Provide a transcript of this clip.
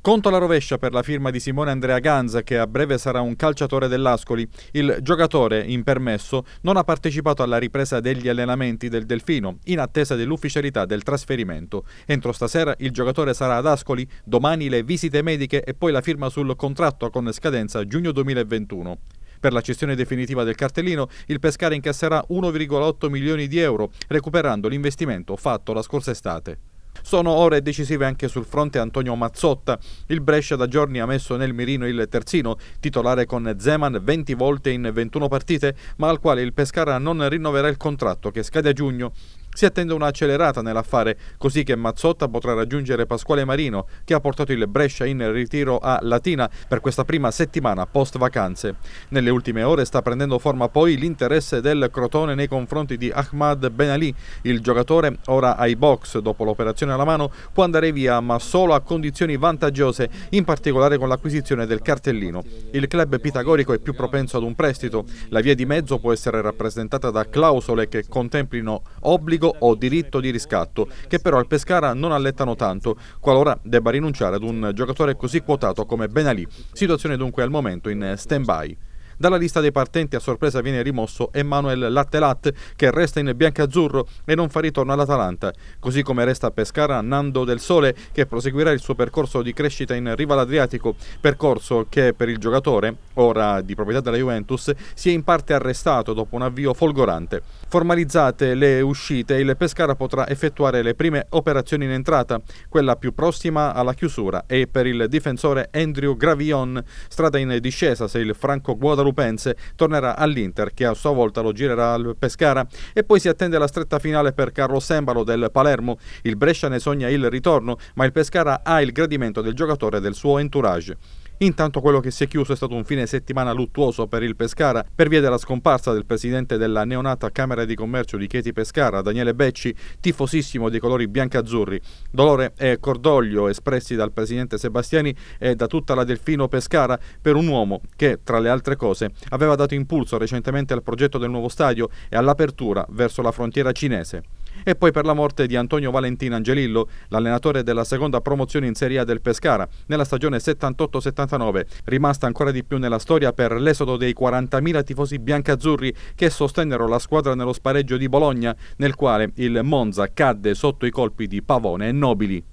Conto alla rovescia per la firma di Simone Andrea Ganza che a breve sarà un calciatore dell'Ascoli. Il giocatore, in permesso, non ha partecipato alla ripresa degli allenamenti del Delfino in attesa dell'ufficialità del trasferimento. Entro stasera il giocatore sarà ad Ascoli, domani le visite mediche e poi la firma sul contratto con scadenza giugno 2021. Per la cessione definitiva del cartellino il Pescara incasserà 1,8 milioni di euro recuperando l'investimento fatto la scorsa estate. Sono ore decisive anche sul fronte Antonio Mazzotta. Il Brescia da giorni ha messo nel mirino il terzino, titolare con Zeman 20 volte in 21 partite, ma al quale il Pescara non rinnoverà il contratto che scade a giugno. Si attende un'accelerata nell'affare, così che Mazzotta potrà raggiungere Pasquale Marino, che ha portato il Brescia in ritiro a Latina per questa prima settimana post vacanze. Nelle ultime ore sta prendendo forma poi l'interesse del Crotone nei confronti di Ahmad Ben Ali. Il giocatore, ora ai box dopo l'operazione alla mano, può andare via, ma solo a condizioni vantaggiose, in particolare con l'acquisizione del cartellino. Il club pitagorico è più propenso ad un prestito. La via di mezzo può essere rappresentata da clausole che contemplino obbligo riscatto o diritto di riscatto, che però al Pescara non allettano tanto, qualora debba rinunciare ad un giocatore così quotato come Ben Ali. Situazione dunque al momento in stand-by. Dalla lista dei partenti a sorpresa viene rimosso Emanuel Lattelat che resta in biancazzurro e non fa ritorno all'Atalanta, così come resta a Pescara Nando del Sole che proseguirà il suo percorso di crescita in riva all'Adriatico, percorso che per il giocatore, ora di proprietà della Juventus, si è in parte arrestato dopo un avvio folgorante. Formalizzate le uscite, il Pescara potrà effettuare le prime operazioni in entrata, quella più prossima alla chiusura e per il difensore Andrew Gravion, strada in discesa se il Franco Guadalupe Sarupense tornerà all'Inter che a sua volta lo girerà al Pescara e poi si attende la stretta finale per Carlo Sembalo del Palermo. Il Brescia ne sogna il ritorno ma il Pescara ha il gradimento del giocatore e del suo entourage. Intanto quello che si è chiuso è stato un fine settimana luttuoso per il Pescara per via della scomparsa del presidente della neonata Camera di Commercio di Chieti Pescara, Daniele Becci, tifosissimo dei colori bianca-azzurri. Dolore e cordoglio espressi dal presidente Sebastiani e da tutta la Delfino Pescara per un uomo che, tra le altre cose, aveva dato impulso recentemente al progetto del nuovo stadio e all'apertura verso la frontiera cinese e poi per la morte di Antonio Valentino Angelillo, l'allenatore della seconda promozione in Serie A del Pescara nella stagione 78-79, rimasta ancora di più nella storia per l'esodo dei 40.000 tifosi biancazzurri che sostennero la squadra nello spareggio di Bologna, nel quale il Monza cadde sotto i colpi di Pavone e Nobili.